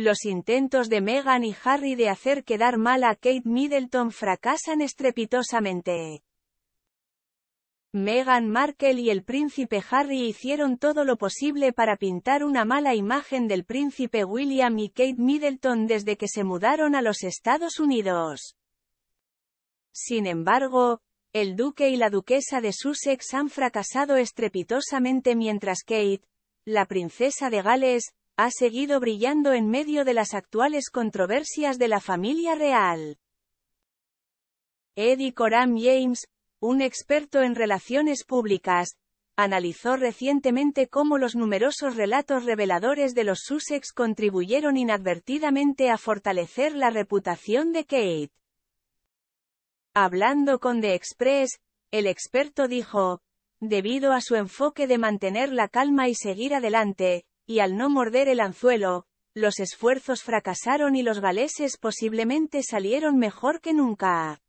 Los intentos de Meghan y Harry de hacer quedar mal a Kate Middleton fracasan estrepitosamente. Meghan Markle y el príncipe Harry hicieron todo lo posible para pintar una mala imagen del príncipe William y Kate Middleton desde que se mudaron a los Estados Unidos. Sin embargo, el duque y la duquesa de Sussex han fracasado estrepitosamente mientras Kate, la princesa de Gales, ha seguido brillando en medio de las actuales controversias de la familia real. Eddie Coram James, un experto en relaciones públicas, analizó recientemente cómo los numerosos relatos reveladores de los Sussex contribuyeron inadvertidamente a fortalecer la reputación de Kate. Hablando con The Express, el experto dijo, debido a su enfoque de mantener la calma y seguir adelante, y al no morder el anzuelo, los esfuerzos fracasaron y los galeses posiblemente salieron mejor que nunca.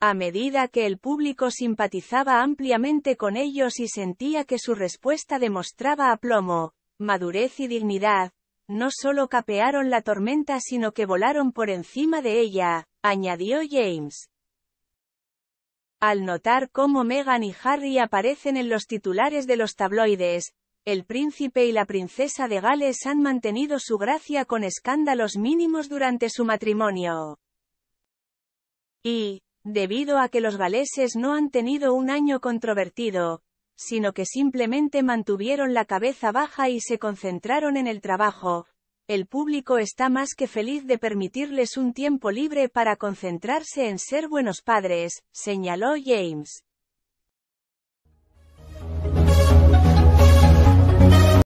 A medida que el público simpatizaba ampliamente con ellos y sentía que su respuesta demostraba aplomo, madurez y dignidad, no solo capearon la tormenta sino que volaron por encima de ella, añadió James. Al notar cómo Meghan y Harry aparecen en los titulares de los tabloides, el príncipe y la princesa de Gales han mantenido su gracia con escándalos mínimos durante su matrimonio. Y, debido a que los galeses no han tenido un año controvertido, sino que simplemente mantuvieron la cabeza baja y se concentraron en el trabajo, el público está más que feliz de permitirles un tiempo libre para concentrarse en ser buenos padres, señaló James.